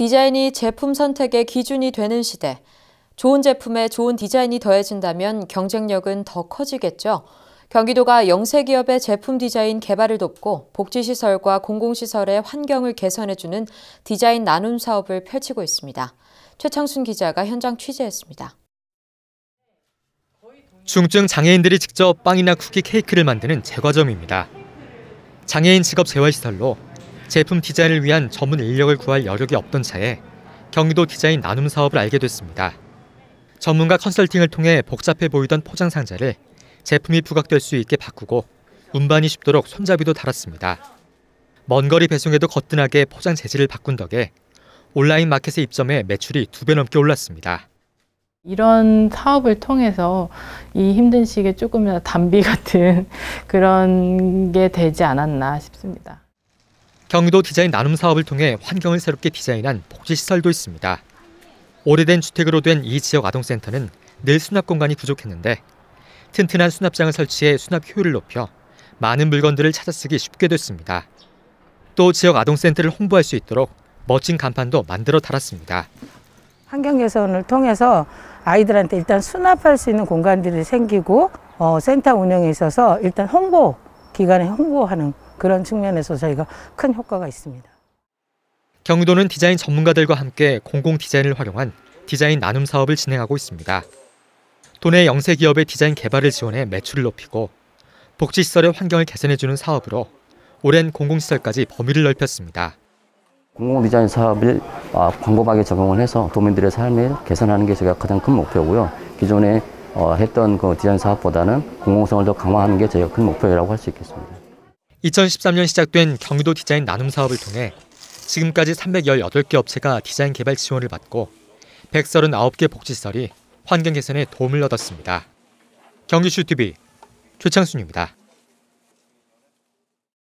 디자인이 제품 선택의 기준이 되는 시대, 좋은 제품에 좋은 디자인이 더해진다면 경쟁력은 더 커지겠죠. 경기도가 영세기업의 제품 디자인 개발을 돕고 복지시설과 공공시설의 환경을 개선해주는 디자인 나눔 사업을 펼치고 있습니다. 최창순 기자가 현장 취재했습니다. 중증 장애인들이 직접 빵이나 쿠키 케이크를 만드는 제과점입니다. 장애인 직업 재활시설로 제품 디자인을 위한 전문 인력을 구할 여력이 없던 차에 경기도 디자인 나눔 사업을 알게 됐습니다. 전문가 컨설팅을 통해 복잡해 보이던 포장 상자를 제품이 부각될 수 있게 바꾸고 운반이 쉽도록 손잡이도 달았습니다. 먼 거리 배송에도 거뜬하게 포장 재질을 바꾼 덕에 온라인 마켓에 입점해 매출이 두 배 넘게 올랐습니다. 이런 사업을 통해서 이 힘든 시기에 조금이나도 담비 같은 그런 게 되지 않았나 싶습니다. 경기도 디자인 나눔 사업을 통해 환경을 새롭게 디자인한 복지시설도 있습니다. 오래된 주택으로 된 이 지역 아동센터는 늘 수납 공간이 부족했는데 튼튼한 수납장을 설치해 수납 효율을 높여 많은 물건들을 찾아 쓰기 쉽게 됐습니다. 또 지역 아동센터를 홍보할 수 있도록 멋진 간판도 만들어 달았습니다. 환경 개선을 통해서 아이들한테 일단 수납할 수 있는 공간들이 생기고 어, 센터 운영에 있어서 일단 홍보 기관에 홍보하는 그런 측면에서 저희가 큰 효과가 있습니다. 경기도는 디자인 전문가들과 함께 공공 디자인을 활용한 디자인 나눔 사업을 진행하고 있습니다. 도내 영세 기업의 디자인 개발을 지원해 매출을 높이고 복지시설의 환경을 개선해주는 사업으로 오랜 공공시설까지 범위를 넓혔습니다. 공공 디자인 사업을 아, 광범하게 적용을 해서 도민들의 삶을 개선하는 게 저희가 가장 큰 목표고요. 기존에 어, 했던 그 디자인 사업보다는 공공성을 더 강화하는 게 저희가 큰 목표라고 할 수 있겠습니다. 2013년 시작된 경기도 디자인 나눔 사업을 통해 지금까지 318개 업체가 디자인 개발 지원을 받고 139개 복지시설이 환경 개선에 도움을 얻었습니다. 경기슈 TV 최창순입니다.